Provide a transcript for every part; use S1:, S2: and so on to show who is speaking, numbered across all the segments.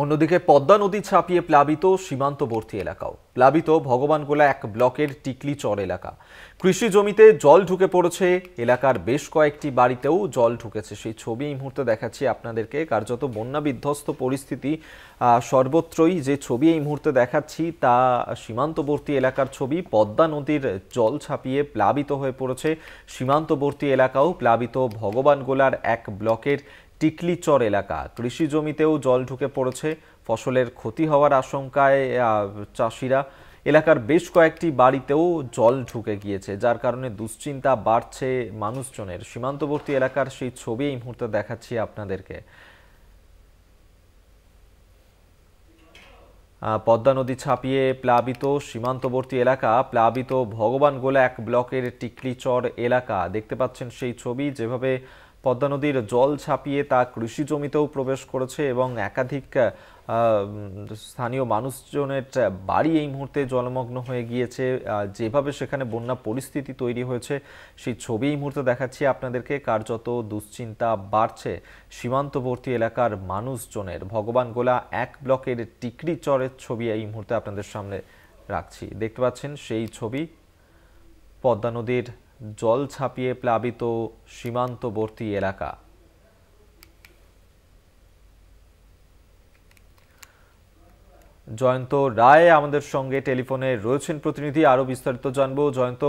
S1: অন্যদিকে পদ্মা নদী ছাপিয়ে প্লাবিত সীমান্তবর্তী এলাকাও প্লাবিত ভগবানগোলা এক ব্লকের টিকলি চর এলাকা কৃষি জমিতে জল ঢুকে পড়েছে এলাকার বেশ কয়েকটি বাড়িতেও জল ঢুকেছে সেই ছবি এই মুহূর্তে দেখাচ্ছি আপনাদেরকে কার্যত বন্যা বিধ্বস্ত পরিস্থিতি সর্বত্রই যে ছবি এই মুহূর্তে দেখাচ্ছি তা সীমান্তবর্তী এলাকার ছবি পদ্মা নদীর জল ছাপিয়ে প্লাবিত হয়ে পড়েছে সীমান্তবর্তী এলাকাও প্লাবিত ভগবানগোলার এক ব্লকের টিকলিচর এলাকা কৃষি জমিতেও জল ঢুকে পড়েছে ফসলের ক্ষতি হওয়ার আশঙ্কায় চাষিরা এলাকার বেশ কয়েকটি বাড়িতেও জল ঢুকে গিয়েছে যার কারণে দুশ্চিন্তা বাড়ছে মানুষজনের সীমান্তবর্তী এলাকার সেই ছবি এই মুহূর্তে দেখাচ্ছি আপনাদেরকে পদ্মা নদী ছাপিয়ে প্লাবিত সীমান্তবর্তী এলাকা প্লাবিত ভগবান গোলা এক ব্লকের টিকলিচর এলাকা দেখতে পাচ্ছেন সেই ছবি যেভাবে পদ্মা নদীর জল ছাপিয়ে তা কৃষি জমিতেও প্রবেশ করেছে এবং একাধিক স্থানীয় মানুষজনের বাড়ি এই মুহূর্তে জলমগ্ন হয়ে গিয়েছে যেভাবে সেখানে বন্যা পরিস্থিতি তৈরি হয়েছে সেই ছবি এই মুহূর্তে দেখাচ্ছি আপনাদেরকে কার্যত দুশ্চিন্তা বাড়ছে সীমান্তবর্তী এলাকার মানুষজনের ভগবান গোলা এক ব্লকের টিকরি চরের ছবি এই মুহূর্তে আপনাদের সামনে রাখছি দেখতে পাচ্ছেন সেই ছবি পদ্মা নদীর জল ছাপিয়ে প্লাবিত সীমান্তবর্তী এলাকা জয়ন্ত রায় আমাদের সঙ্গে টেলিফোনে রয়েছেন প্রতিনিধি আরও বিস্তারিত জানব জয়ন্ত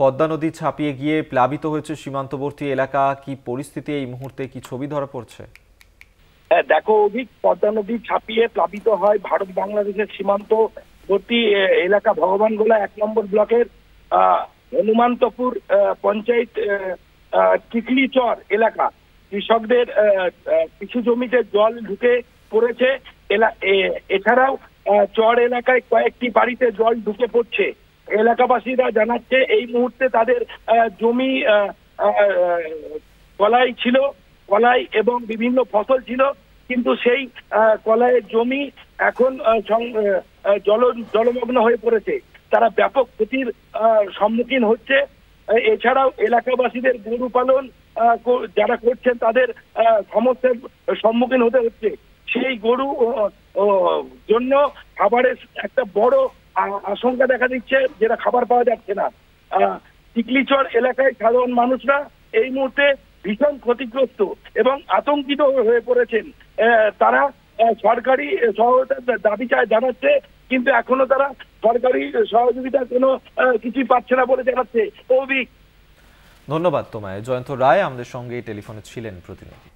S1: পদ্মা নদী ছাপিয়ে গিয়ে প্লাবিত হয়েছে সীমান্তবর্তী এলাকা কি পরিস্থিতি এই মুহূর্তে কি ছবি ধরা পড়ছে
S2: হ্যাঁ, দেখো অধিক পদ্মা নদী ছাপিয়ে প্লাবিত হয় ভারত বাংলাদেশের সীমান্তবর্তী এলাকা ভগবান গোলা এক নম্বর ব্লকের হনুমন্তপুর পঞ্চায়েত টিকলিচর এলাকা কৃষকদের কিছু জমিতে জল ঢুকে পড়েছে এছাড়াও চর এলাকায় কয়েকটি বাড়িতে জল ঢুকে পড়ছে এলাকাবাসীরা জানাচ্ছে এই মুহূর্তে তাদের জমি কলাই ছিল কলাই এবং বিভিন্ন ফসল ছিল কিন্তু সেই কলাইয়ের জমি এখন জল জলমগ্ন হয়ে পড়েছে তারা ব্যাপক ক্ষতির সম্মুখীন হচ্ছে এছাড়াও এলাকাবাসীদের গরু পালন যারা করছেন তাদের সমস্যার সম্মুখীন হতে হচ্ছে সেই গরু জন্য খাবারের একটা বড় আশঙ্কা দেখা দিচ্ছে যেটা খাবার পাওয়া যাচ্ছে না টিকলিচর এলাকায় সাধারণ মানুষরা এই মুহূর্তে ভীষণ ক্ষতিগ্রস্ত এবং আতঙ্কিত হয়ে পড়েছেন তারা সরকারি সহায়তার দাবি চায় জানাচ্ছে কিন্তু এখনো তারা সরকারি সহযোগিতা কোনো কিছুই পাচ্ছে না বলে জানাচ্ছে অভিক
S1: ধন্যবাদ তোমায় জয়ন্ত রায় আমাদের সঙ্গে টেলিফোনে ছিলেন প্রতিনিধি